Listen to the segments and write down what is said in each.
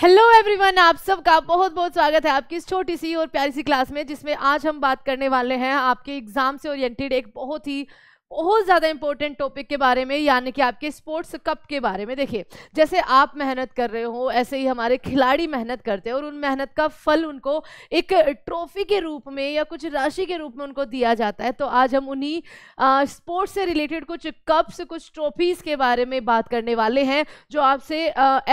hello everyone आप सबका बहुत बहुत स्वागत है आपकी इस छोटी सी और प्यारी सी क्लास में जिसमें आज हम बात करने वाले हैं आपके एग्जाम से ओरिएंटेड एक बहुत ही बहुत ज़्यादा इंपॉर्टेंट टॉपिक के बारे में यानी कि आपके स्पोर्ट्स कप के बारे में देखिए जैसे आप मेहनत कर रहे हो ऐसे ही हमारे खिलाड़ी मेहनत करते हैं और उन मेहनत का फल उनको एक ट्रॉफी के रूप में या कुछ राशि के रूप में उनको दिया जाता है तो आज हम उन्हीं स्पोर्ट्स से रिलेटेड कुछ कप्स कुछ ट्रॉफीज़ के बारे में बात करने वाले हैं जो आपसे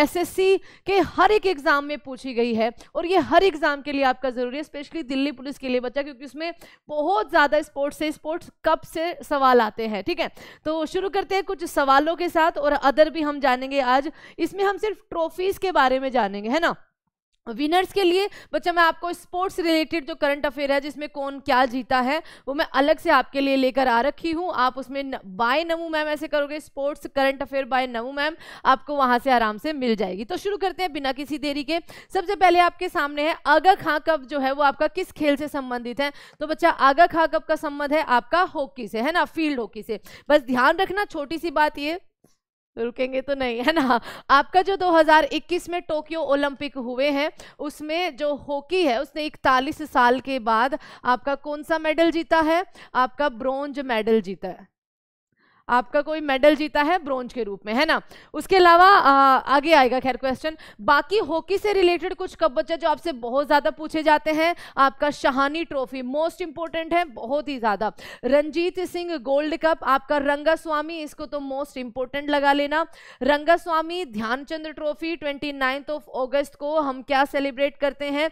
एस सी के हर एक एग्ज़ाम में पूछी गई है और ये हर एग्ज़ाम के लिए आपका ज़रूरी है स्पेशली दिल्ली पुलिस के लिए बच्चा क्योंकि उसमें बहुत ज़्यादा स्पोर्ट्स से स्पोर्ट्स कप से सवाल चाहते हैं ठीक है तो शुरू करते हैं कुछ सवालों के साथ और अदर भी हम जानेंगे आज इसमें हम सिर्फ ट्रॉफीज के बारे में जानेंगे है ना विनर्स के लिए बच्चा मैं आपको स्पोर्ट्स रिलेटेड जो करंट अफेयर है जिसमें कौन क्या जीता है वो मैं अलग से आपके लिए लेकर आ रखी हूँ आप उसमें बाय नमू मैम ऐसे करोगे sports current affair by Namu ma'am आपको वहाँ से आराम से मिल जाएगी तो शुरू करते हैं बिना किसी देरी के सबसे पहले आपके सामने है आगा खां कप जो है वो आपका किस खेल से संबंधित है तो बच्चा आगा खां कप का संबंध है आपका हॉकी से है ना फील्ड हॉकी से बस ध्यान रखना छोटी सी बात ये रुकेंगे तो नहीं है ना आपका जो 2021 में टोक्यो ओलंपिक हुए हैं उसमें जो हॉकी है उसने इकतालीस साल के बाद आपका कौन सा मेडल जीता है आपका ब्रॉन्ज मेडल जीता है आपका कोई मेडल जीता है ब्रॉन्ज के रूप में है ना उसके अलावा आगे आएगा खैर क्वेश्चन बाकी हॉकी से रिलेटेड कुछ कब बच्चे जो आपसे बहुत ज़्यादा पूछे जाते हैं आपका शाहानी ट्रॉफी मोस्ट इंपॉर्टेंट है बहुत ही ज़्यादा रंजीत सिंह गोल्ड कप आपका रंगा स्वामी इसको तो मोस्ट इंपॉर्टेंट लगा लेना Ranga Swami Dhyanchand trophy twenty of August को हम क्या सेलिब्रेट करते हैं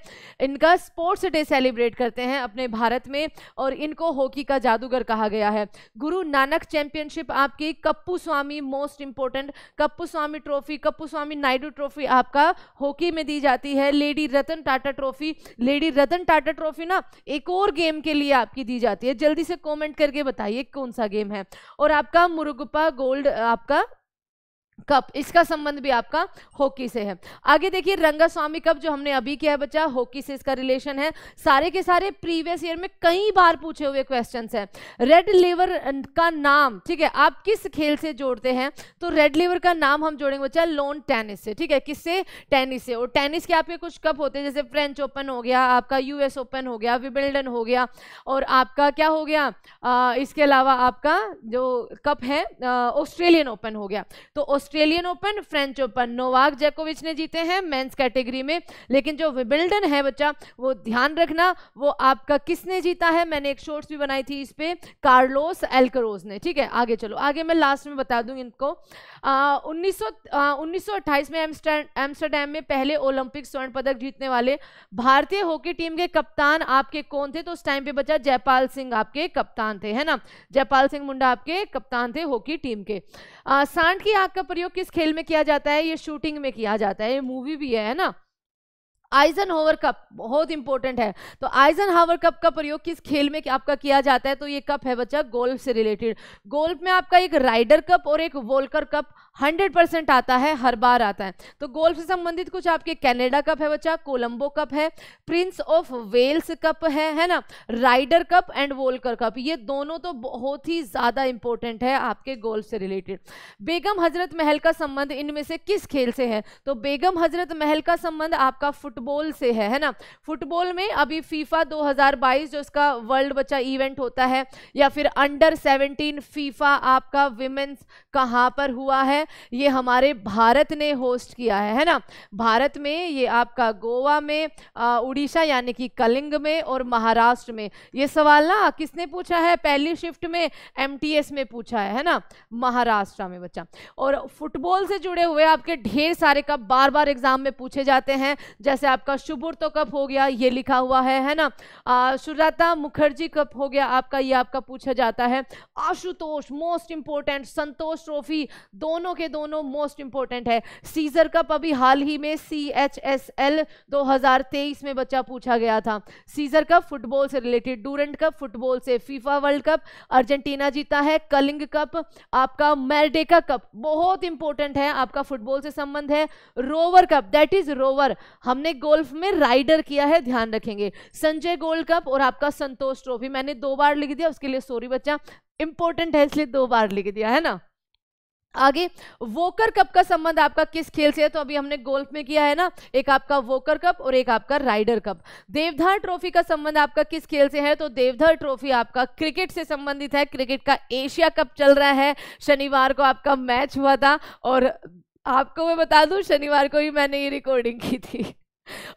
इनका स्पोर्ट्स डे सेलिब्रेट करते हैं अपने भारत में और इनको हॉकी का जादूगर कहा गया है गुरु नानक चैंपियनशिप स्कॉलरशिप आपकी Kuppu Swamy most important Kuppu Swamy trophy Kuppu Swamy Naidu trophy आपका हॉकी में दी जाती है lady Ratan Tata trophy lady Ratan Tata trophy ना एक और गेम के लिए आपकी दी जाती है जल्दी से कॉमेंट करके बताइए कौन सा गेम है और आपका मुरुगुपा गोल्ड आपका कप इसका संबंध भी आपका हॉकी से है आगे देखिए रंगा स्वामी कप जो हमने अभी किया है बच्चा हॉकी से इसका रिलेशन है सारे के सारे प्रीवियस ईयर में कई बार पूछे हुए क्वेश्चंस हैं रेड लेवर का नाम ठीक है आप किस खेल से जोड़ते हैं तो रेड लेवर का नाम हम जोड़ेंगे बच्चा लोन टेनिस से ठीक है किससे टेनिस से और टेनिस के आपके कुछ कप होते हैं जैसे फ्रेंच ओपन हो गया आपका यूएस ओपन हो गया विबिल्डन हो गया और आपका क्या हो गया आ, इसके अलावा आपका जो कप है ऑस्ट्रेलियन ओपन हो गया तो Australian open French open Novak जैकोविच ने जीते हैं मेंस कैटेगरी में लेकिन जो विबिल्डन है बच्चा वो ध्यान रखना वो आपका किसने जीता है मैंने एक शॉर्ट्स भी बनाई थी इस पर कार्लोस एल्करोज ने ठीक है आगे चलो आगे मैं लास्ट में बता दूँ इनको उन्नीस सौ में एम्स्टरडेम में पहले ओलंपिक स्वर्ण पदक जीतने वाले भारतीय हॉकी टीम के कप्तान आपके कौन थे तो उस टाइम पे बच्चा जयपाल सिंह आपके कप्तान थे है ना जयपाल सिंह मुंडा आपके कप्तान थे हॉकी टीम के सांड की आग का प्रयोग किस खेल में किया जाता है ये शूटिंग में किया जाता है ये मूवी भी है ना आइजन होवर कप बहुत इंपॉर्टेंट है तो आइजन हावर कप का प्रयोग किस खेल में आपका किया जाता है तो ये कप है बच्चा गोल्फ से रिलेटेड गोल्फ में आपका एक राइडर कप और एक वोल्कर कप हंड्रेड परसेंट आता है हर बार आता है तो गोल्फ से संबंधित कुछ आपके कैनेडा कप है बच्चा कोलंबो कप है प्रिंस ऑफ वेल्स कप है है ना Ryder cup and Walker cup ये दोनों तो बहुत ही ज़्यादा इंपॉर्टेंट है आपके गोल्फ से रिलेटेड बेगम हजरत महल का संबंध इनमें से किस खेल से है तो बेगम हजरत महल का संबंध आपका फुटबॉल से है है ना फुटबॉल में अभी फीफा दो जो इसका वर्ल्ड बच्चा इवेंट होता है या फिर अंडर सेवनटीन फीफा आपका विमेन्स कहाँ पर हुआ है ये हमारे भारत ने होस्ट किया है है ना भारत में ये आपका गोवा में उड़ीसा यानी कि कलिंग में और महाराष्ट्र में ये सवाल ना किसने पूछा है पहली शिफ्ट में एम में पूछा है है ना महाराष्ट्र में बच्चा और फुटबॉल से जुड़े हुए आपके ढेर सारे कप बार बार एग्जाम में पूछे जाते हैं जैसे आपका शुभुर्तो कप हो गया ये लिखा हुआ है है ना सुजाता मुखर्जी कप हो गया आपका ये आपका पूछा जाता है Ashutosh most important Santosh trophy दोनों के दोनों मोस्ट इंपॉर्टेंट है सीजर कप अभी हाल ही में सी एच एस एल दो में बच्चा पूछा गया था सीजर कप फुटबॉल से रिलेटेड डूरेंट कप फुटबॉल से फीफा वर्ल्ड कप अर्जेंटीना जीता है कलिंग कप आपका मेरडेका कप बहुत इंपॉर्टेंट है आपका फुटबॉल से संबंध है Rover cup that is Rover हमने गोल्फ में राइडर किया है ध्यान रखेंगे संजय गोल्ड कप और आपका संतोष ट्रॉफी मैंने दो बार लिख दिया उसके लिए सॉरी बच्चा इंपॉर्टेंट है इसलिए दो बार लिख दिया है ना आगे वोकर कप का संबंध आपका किस खेल से है तो अभी हमने गोल्फ में किया है ना एक आपका वोकर कप और एक आपका राइडर कप देवधर ट्रॉफी का संबंध आपका किस खेल से है तो देवधर ट्रॉफी आपका क्रिकेट से संबंधित है क्रिकेट का एशिया कप चल रहा है शनिवार को आपका मैच हुआ था और आपको मैं बता दूं शनिवार को ही मैंने ये रिकॉर्डिंग की थी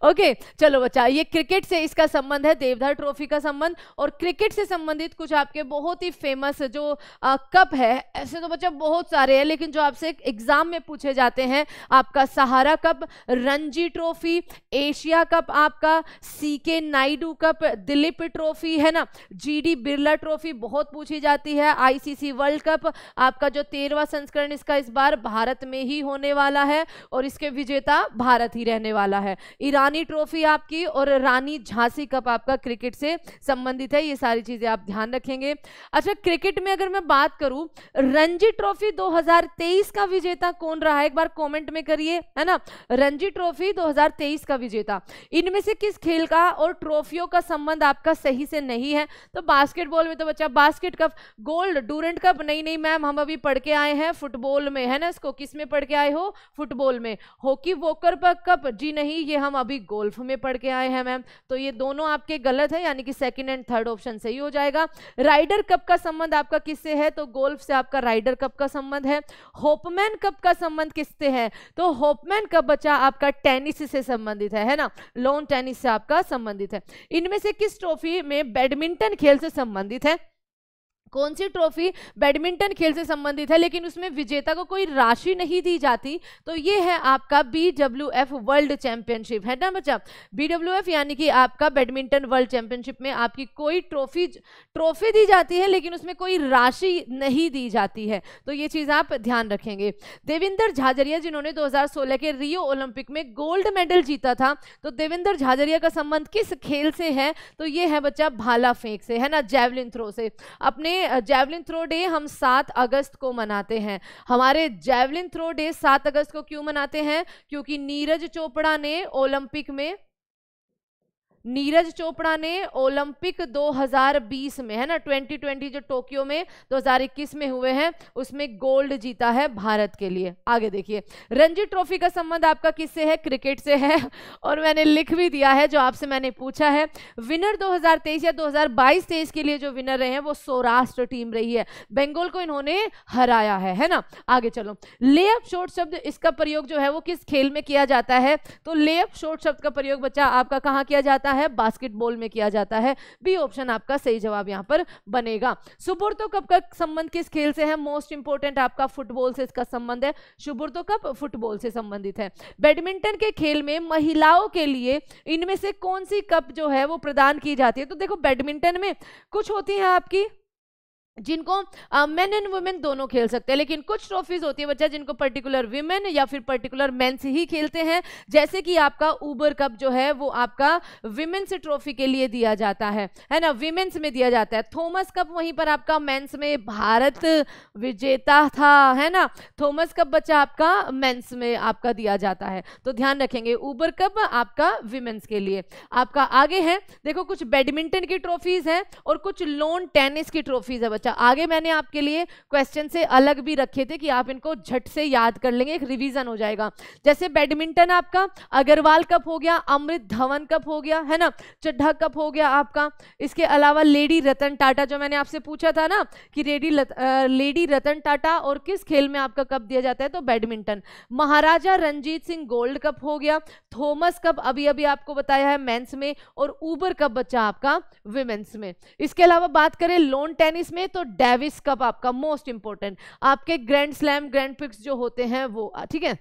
ओके okay, चलो बच्चा ये क्रिकेट से इसका संबंध है देवधर ट्रॉफी का संबंध और क्रिकेट से संबंधित कुछ आपके बहुत ही फेमस जो आ, कप है ऐसे तो बच्चा बहुत सारे हैं लेकिन जो आपसे एग्जाम में पूछे जाते हैं आपका Sahara cup Ranji trophy Asia cup आपका CK Naidu cup Dilip trophy है ना जी डी बिरला ट्रॉफी बहुत पूछी जाती है आईसीसी वर्ल्ड कप आपका जो तेरहवा संस्करण इसका इस बार भारत में ही होने वाला है और इसके विजेता भारत ही रहने वाला है ईरानी ट्रॉफी आपकी और रानी झांसी कप आपका क्रिकेट से संबंधित है ये सारी चीज़ें आप ध्यान रखेंगे अच्छा क्रिकेट में अगर मैं बात करूं रणजी ट्रॉफी 2023 का विजेता कौन रहा है एक बार कमेंट में करिए है ना रणजी ट्रॉफी 2023 का विजेता इनमें से किस खेल का और ट्रॉफियों का संबंध आपका सही से नहीं है तो बास्केटबॉल में तो बच्चा basket cup gold Durand cup नहीं नहीं मैम हम अभी पढ़ के आए हैं फुटबॉल में है ना इसको किस में पढ़ के आए हो फुटबॉल में हॉकी वोकर कप जी नहीं ये हम हम अभी गोल्फ में पढ़ के आए हैं मैम तो ये दोनों आपके गलत है यानी कि सेकेंड एंड थर्ड ऑप्शन सही हो जाएगा राइडर कप का संबंध आपका किससे है तो गोल्फ से आपका राइडर कप का संबंध है होपमैन कप का संबंध किससे है तो होपमैन कप बच्चा आपका टेनिस से संबंधित है है ना लॉन टेनिस से आपका संबंधित है इनमें से किस ट्रॉफी में बैडमिंटन खेल से संबंधित है कौन सी ट्रॉफी बैडमिंटन खेल से संबंधित है लेकिन उसमें विजेता को कोई राशि नहीं दी जाती तो ये है आपका B W F world championship है ना बच्चा बी डब्ल्यू एफ यानी कि आपका बैडमिंटन वर्ल्ड चैंपियनशिप में आपकी कोई ट्रॉफी ट्रॉफी दी जाती है लेकिन उसमें कोई राशि नहीं दी जाती है तो ये चीज़ आप ध्यान रखेंगे देविंदर झाजरिया जिन्होंने दो के रियो ओलंपिक में गोल्ड मेडल जीता था तो देविंदर झाजरिया का संबंध किस खेल से है तो ये है बच्चा भाला फेंक से है ना जेवलिन थ्रो से अपने जैवलिन थ्रो डे हम सात अगस्त को मनाते हैं हमारे जैवलिन थ्रो डे सात अगस्त को क्यों मनाते हैं क्योंकि नीरज चोपड़ा ने ओलंपिक में नीरज चोपड़ा ने ओलंपिक 2020 में है ना 2020 जो टोक्यो में 2021 में हुए हैं उसमें गोल्ड जीता है भारत के लिए आगे देखिए रणजी ट्रॉफी का संबंध आपका किससे है क्रिकेट से है और मैंने लिख भी दिया है जो आपसे मैंने पूछा है विनर 2023 या 2022 तेईस के लिए जो विनर रहे हैं वो सौराष्ट्र टीम रही है बेंगोल को इन्होंने हराया है है ना आगे चलो लेअप शोर्ट शब्द इसका प्रयोग जो है वो किस खेल में किया जाता है तो ले अप शोर्ट शब्द का प्रयोग बच्चा आपका कहाँ किया जाता जाता है बास्केटबॉल में किया जाता है बी ऑप्शन आपका सही जवाब यहाँ पर बनेगा सुबुर्तो कप का संबंध किस खेल से है मोस्ट इंपोर्टेंट आपका फुटबॉल से इसका संबंध है सुबुर्तो कप फुटबॉल से संबंधित है बैडमिंटन के खेल में महिलाओं के लिए इनमें से कौन सी कप जो है वो प्रदान की जाती है तो देखो बैडमिंटन में कुछ होती है आपकी जिनको मेन एंड वुमेन दोनों खेल सकते हैं लेकिन कुछ ट्रॉफीज होती है बच्चा जिनको पर्टिकुलर वुमेन या फिर पर्टिकुलर मेन से ही खेलते हैं जैसे कि आपका ऊबर कप जो है वो आपका विमेन्स ट्रॉफी के लिए दिया जाता है है ना विमेन्स में दिया जाता है थॉमस कप वहीं पर आपका मेन्स में भारत विजेता था है ना थॉमस कप बच्चा आपका मेन्स में आपका दिया जाता है तो ध्यान रखेंगे ऊबर कप आपका विमेन्स के लिए आपका आगे है देखो कुछ बैडमिंटन की ट्रॉफीज है और कुछ लोन टेनिस की ट्रॉफीज है अच्छा आगे मैंने आपके लिए क्वेश्चन से अलग भी रखे थे कि आप इनको झट से याद कर लेंगे एक रिवीजन हो जाएगा जैसे बैडमिंटन आपका अग्रवाल कप हो गया अमृत धवन कप हो गया है ना चड्ढा कप हो गया आपका इसके अलावा लेडी रतन टाटा जो मैंने आपसे पूछा था ना कि रेडी लत, लेडी रतन टाटा और किस खेल में आपका कप दिया जाता है तो badminton Maharaja Ranjit Singh gold cup हो गया थॉमस कप अभी अभी आपको बताया है मेन्स में और ऊबर कप बच्चा आपका वुमेन्स में इसके अलावा बात करें लोन टेनिस में तो डेविस कप आपका मोस्ट इंपॉर्टेंट आपके ग्रैंड स्लैम ग्रैंड पिक्स जो होते हैं वो ठीक है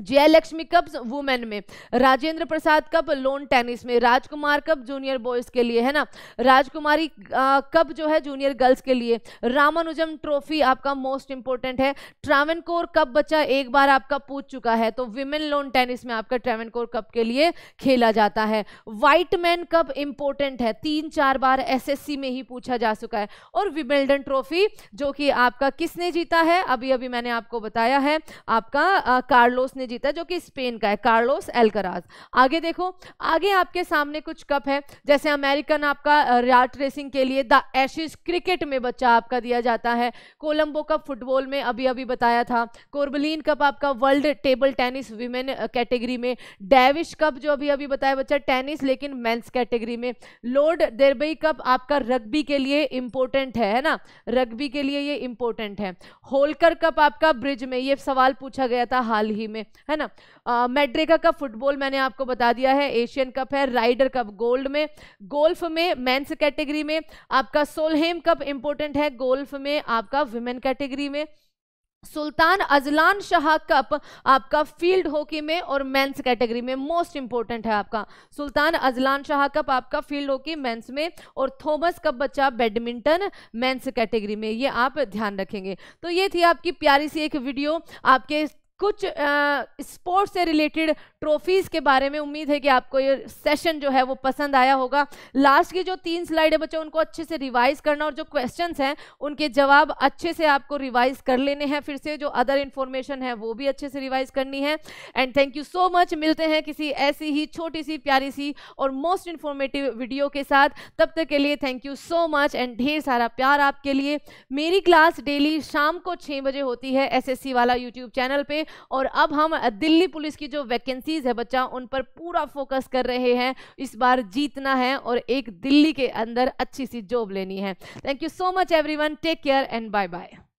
जयलक्ष्मी कप वुमेन में Rajendra Prasad cup lawn tennis में राजकुमार कप जूनियर बॉयज के लिए है ना राजकुमारी कप जो है जूनियर गर्ल्स के लिए रामानुजम ट्रॉफी आपका मोस्ट इंपॉर्टेंट है कोर कप बच्चा एक बार आपका पूछ चुका है तो विमेन लोन टेनिस में आपका कोर कप के लिए खेला जाता है व्हाइट मैन कप इंपॉर्टेंट है तीन चार बार एस में ही पूछा जा चुका है और विमेल्डन ट्रॉफी जो कि आपका किसने जीता है अभी अभी मैंने आपको बताया है आपका कार्लोस ने किसने जीता जो कि स्पेन का है कार्लोस एलकराज आगे देखो आगे आपके सामने कुछ कप है जैसे अमेरिकन आपका रैट रेसिंग के लिए द एशिज क्रिकेट में बच्चा आपका दिया जाता है कोलंबो कप फुटबॉल में अभी अभी बताया था कोर्बलिन कप आपका world table tennis women category में डेविश कप जो अभी अभी बताया बच्चा टेनिस लेकिन मेन्स कैटेगरी में लॉर्ड देरबई कप आपका रग्बी के लिए इंपॉर्टेंट है है ना रग्बी के लिए ये इंपॉर्टेंट है होलकर कप आपका ब्रिज में ये सवाल पूछा गया था हाल ही में है ना मेड्रेगा का फुटबॉल मैंने आपको बता दिया है एशियन कप है राइडर कप गोल्ड में गोल्फ में मेंस कैटेगरी में आपका सोलहेम कप इंपोर्टेंट है गोल्फ में आपका विमेन कैटेगरी में सुल्तान अजलान शाह कप आपका फील्ड हॉकी में और मेंस कैटेगरी में मोस्ट इंपॉर्टेंट है आपका सुल्तान अजलान शाह कप आपका फील्ड हॉकी मेंस में और थॉमस कप बच्चा बैडमिंटन मेंस कैटेगरी में ये आप ध्यान रखेंगे तो ये थी आपकी प्यारी सी एक वीडियो आपके कुछ स्पोर्ट्स से रिलेटेड ट्रॉफीज़ के बारे में उम्मीद है कि आपको ये सेशन जो है वो पसंद आया होगा लास्ट की जो तीन स्लाइड है बच्चों उनको अच्छे से रिवाइज करना और जो क्वेश्चंस हैं उनके जवाब अच्छे से आपको रिवाइज कर लेने हैं फिर से जो अदर इन्फॉर्मेशन है वो भी अच्छे से रिवाइज करनी है and thank you so much मिलते हैं किसी ऐसी ही छोटी सी प्यारी सी और मोस्ट इन्फॉर्मेटिव वीडियो के साथ तब तक के लिए thank you so much and ढेर सारा प्यार आपके लिए मेरी क्लास डेली शाम को छः बजे होती है एस वाला यूट्यूब चैनल पर और अब हम दिल्ली पुलिस की जो वैकेंसीज है बच्चा उन पर पूरा फोकस कर रहे हैं इस बार जीतना है और एक दिल्ली के अंदर अच्छी सी जॉब लेनी है thank you so much every take care and bye bye